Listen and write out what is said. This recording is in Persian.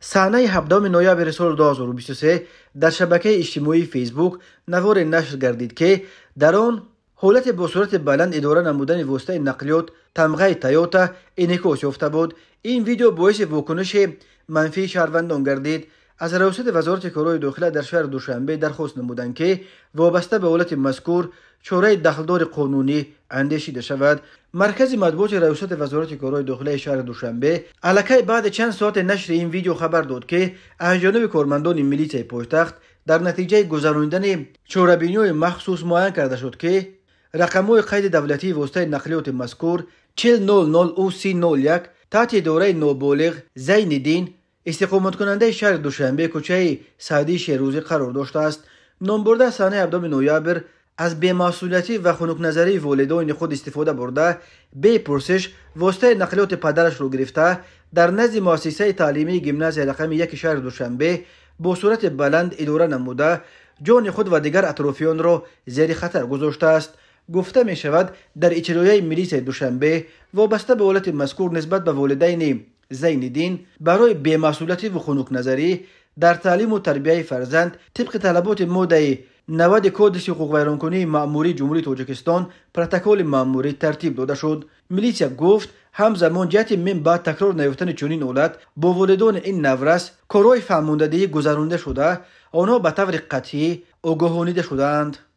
سحنه هبدام نویابر رسول 2023 در شبکه اجتماعی فیسبوک نوار نشر گردید که در آن حالت با صورت بلند اداره نمودن وسته نقلیات تمغه تایوتا اینکو افته بود. این ویدیو باعث وکنش منفی شهروندان گردید аз раёсати вазорати корҳои дохила дар шаҳри душанбе дархост намуданд ки вобаста ба ҳолати мазкур чораи дахлдори қонунӣ андешида шавад маркази матбуоти раёсати вазорати корҳои дохилаи шаҳри душанбе аллакай баъди чанд соате нашри ин видео хабар дод ки аз ҷониби кормандони милисияи пойтахт дар натиҷаи гузаронидани чорабиниҳои махсус муайян карда шуд ки рақамҳои қайди давлатии воситаи нақлиёти мазкур 400 30 01 таҳти идораи ноболиғ зайниддин استقامت کننده شهر دوشنبه کوچه سعدی شیروزی قرار داشته است برده سانه عبدام نویابر از بیمسئولیتی و خنک نظری والدین خود استفاده برده بی پرسش واسطه نقلیات پدرش رو گرفته در نزد مؤسسه تعلیمی گیمنازی رقم یک شهر دوشنبه با صورت بلند اداره نموده جان خود و دیگر اطرافیان را زیر خطر گذاشته است گفته می شود در اجرای ملیس دوشنبه وابسته به حالت مذکور نسبت به والدین زین دین برای بیمسئولیتی و خنوک نظری در تعلیم و تربیه فرزند طبق طلبات ماده 90 کودش حقوق ویرانکنی معموری جمهوری توجکستان پروتکل معموری ترتیب داده شد میلیسیا گفت همزمان جهت من بعد تکرار نیفتن چنین اولاد با والدان این نورس کارای فهموندهی گذرانده شده آنها به طور قطعی آگاهانیده شدند